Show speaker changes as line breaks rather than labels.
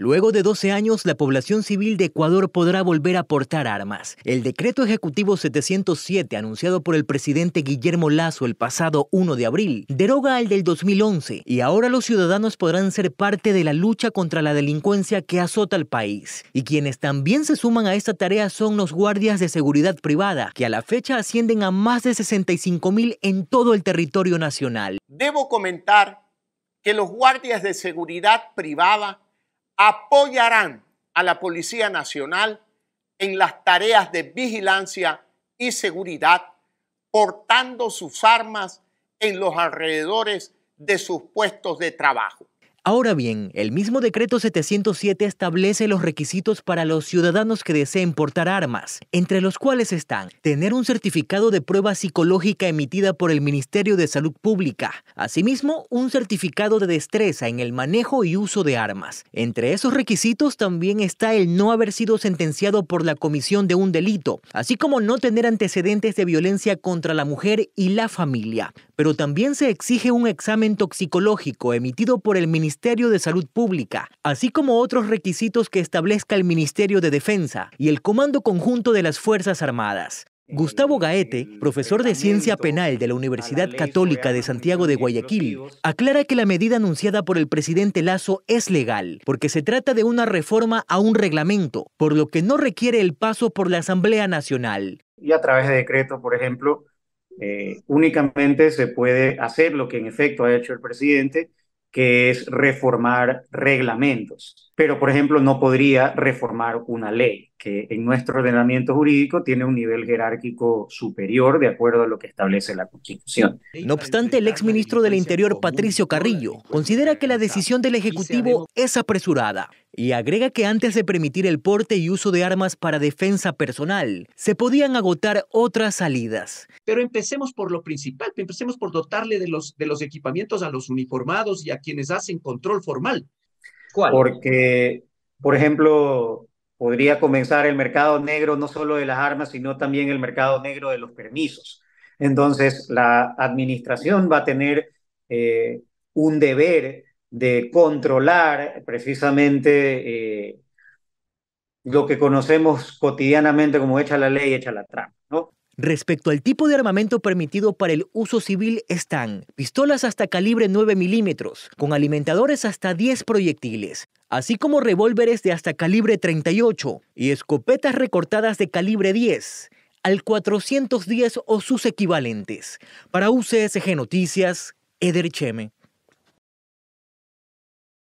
Luego de 12 años, la población civil de Ecuador podrá volver a portar armas. El decreto ejecutivo 707, anunciado por el presidente Guillermo Lazo el pasado 1 de abril, deroga al del 2011 y ahora los ciudadanos podrán ser parte de la lucha contra la delincuencia que azota al país. Y quienes también se suman a esta tarea son los guardias de seguridad privada, que a la fecha ascienden a más de 65 mil en todo el territorio nacional.
Debo comentar que los guardias de seguridad privada apoyarán a la Policía Nacional en las tareas de vigilancia y seguridad, portando sus armas en los alrededores de sus puestos de trabajo.
Ahora bien, el mismo decreto 707 establece los requisitos para los ciudadanos que deseen portar armas, entre los cuales están tener un certificado de prueba psicológica emitida por el Ministerio de Salud Pública, asimismo un certificado de destreza en el manejo y uso de armas. Entre esos requisitos también está el no haber sido sentenciado por la comisión de un delito, así como no tener antecedentes de violencia contra la mujer y la familia. Pero también se exige un examen toxicológico emitido por el Ministerio Ministerio de Salud Pública, así como otros requisitos que establezca el Ministerio de Defensa y el Comando Conjunto de las Fuerzas Armadas. Gustavo Gaete, profesor de Ciencia Penal de la Universidad Católica de Santiago de Guayaquil, aclara que la medida anunciada por el presidente Lazo es legal, porque se trata de una reforma a un reglamento, por lo que no requiere el paso por la Asamblea Nacional.
Y a través de decreto, por ejemplo, eh, únicamente se puede hacer lo que en efecto ha hecho el presidente, que es reformar reglamentos. Pero, por ejemplo, no podría reformar una ley, que en nuestro ordenamiento jurídico tiene un
nivel jerárquico superior de acuerdo a lo que establece la Constitución. No obstante, el exministro del Interior, Patricio Carrillo, considera que la decisión del Ejecutivo es apresurada y agrega que antes de permitir el porte y uso de armas para defensa personal, se podían agotar otras salidas. Pero empecemos por lo principal, empecemos por dotarle de los, de los equipamientos a los uniformados y a quienes hacen control formal. ¿Cuál?
Porque, por ejemplo, podría comenzar el mercado negro no solo de las armas, sino también el mercado negro de los permisos. Entonces, la administración va a tener eh, un deber de controlar precisamente eh, lo que conocemos cotidianamente como echa la ley, echa
la trampa. Respecto al tipo de armamento permitido para el uso civil están pistolas hasta calibre 9 milímetros, con alimentadores hasta 10 proyectiles, así como revólveres de hasta calibre 38 y escopetas recortadas de calibre 10 al 410 o sus equivalentes. Para UCSG Noticias, Eder Cheme.